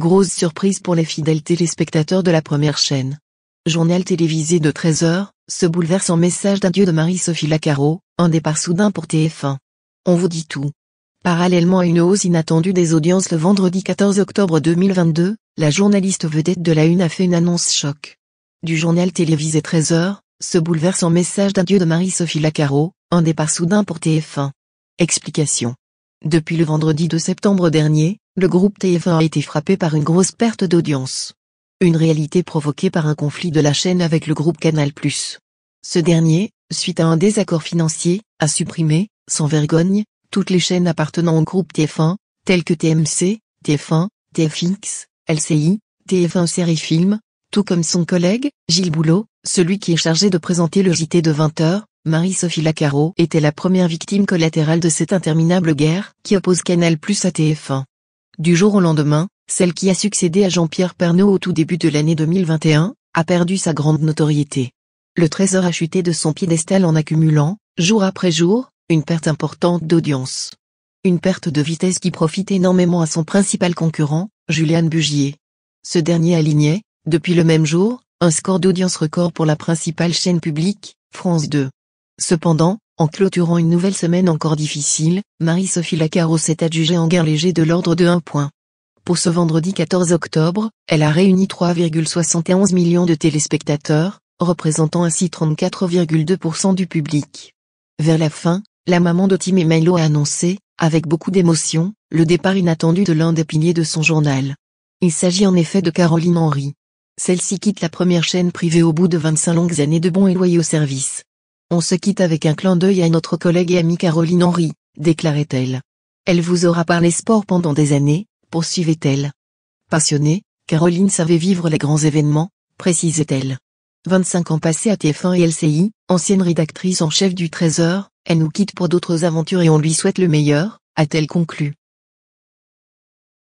Grosse surprise pour les fidèles téléspectateurs de la première chaîne. Journal télévisé de 13h, se bouleverse en message d'adieu de Marie-Sophie Lacaro, un départ soudain pour TF1. On vous dit tout. Parallèlement à une hausse inattendue des audiences le vendredi 14 octobre 2022, la journaliste vedette de la Une a fait une annonce choc. Du journal télévisé 13h, se bouleverse en message d'adieu de Marie-Sophie Lacaro, un départ soudain pour TF1. Explication. Depuis le vendredi 2 septembre dernier, le groupe TF1 a été frappé par une grosse perte d'audience. Une réalité provoquée par un conflit de la chaîne avec le groupe Canal+. Ce dernier, suite à un désaccord financier, a supprimé, sans vergogne, toutes les chaînes appartenant au groupe TF1, telles que TMC, TF1, TFX, LCI, TF1 Série Film, tout comme son collègue, Gilles Boulot, celui qui est chargé de présenter le JT de 20h, Marie-Sophie Lacaro était la première victime collatérale de cette interminable guerre qui oppose Canal+ à TF1. Du jour au lendemain, celle qui a succédé à Jean-Pierre Pernaud au tout début de l'année 2021, a perdu sa grande notoriété. Le trésor a chuté de son piédestal en accumulant, jour après jour, une perte importante d'audience. Une perte de vitesse qui profite énormément à son principal concurrent, Julian Bugier. Ce dernier alignait, depuis le même jour, un score d'audience record pour la principale chaîne publique, France 2. Cependant, en clôturant une nouvelle semaine encore difficile, Marie-Sophie Lacaro s'est adjugée en guerre léger de l'ordre de 1 point. Pour ce vendredi 14 octobre, elle a réuni 3,71 millions de téléspectateurs, représentant ainsi 34,2% du public. Vers la fin, la maman de Tim Melo a annoncé, avec beaucoup d'émotion, le départ inattendu de l'un des piliers de son journal. Il s'agit en effet de Caroline Henry. Celle-ci quitte la première chaîne privée au bout de 25 longues années de bons et loyaux services. On se quitte avec un clin d'œil à notre collègue et amie Caroline Henry, déclarait-elle. Elle vous aura parlé sport pendant des années, poursuivait-elle. Passionnée, Caroline savait vivre les grands événements, précisait-elle. 25 ans passés à TF1 et LCI, ancienne rédactrice en chef du Trésor, elle nous quitte pour d'autres aventures et on lui souhaite le meilleur, a-t-elle conclu.